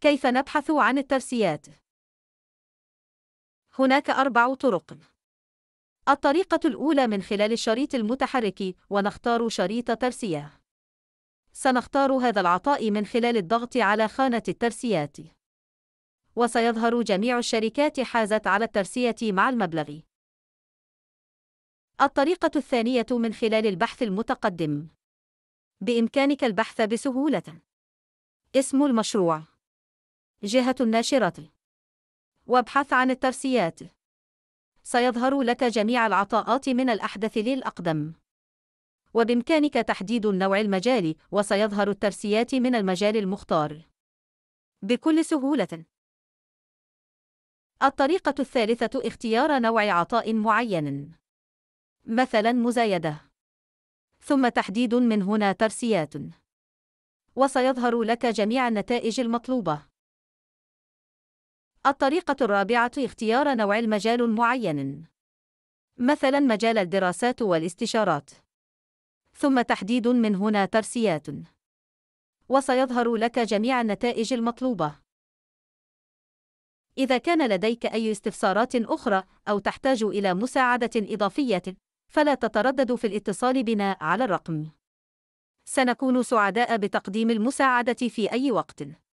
كيف نبحث عن الترسيات؟ هناك أربع طرق. الطريقة الأولى من خلال الشريط المتحرك ونختار شريط ترسية. سنختار هذا العطاء من خلال الضغط على خانة الترسيات. وسيظهر جميع الشركات حازت على الترسية مع المبلغ. الطريقة الثانية من خلال البحث المتقدم. بإمكانك البحث بسهولة. اسم المشروع جهة الناشرة وابحث عن الترسيات سيظهر لك جميع العطاءات من الأحدث للأقدم وبإمكانك تحديد النوع المجالي وسيظهر الترسيات من المجال المختار بكل سهولة الطريقة الثالثة اختيار نوع عطاء معين مثلا مزايدة ثم تحديد من هنا ترسيات وسيظهر لك جميع النتائج المطلوبة الطريقة الرابعة اختيار نوع المجال معين مثلا مجال الدراسات والاستشارات ثم تحديد من هنا ترسيات وسيظهر لك جميع النتائج المطلوبة إذا كان لديك أي استفسارات أخرى أو تحتاج إلى مساعدة إضافية فلا تتردد في الاتصال بنا على الرقم سنكون سعداء بتقديم المساعدة في أي وقت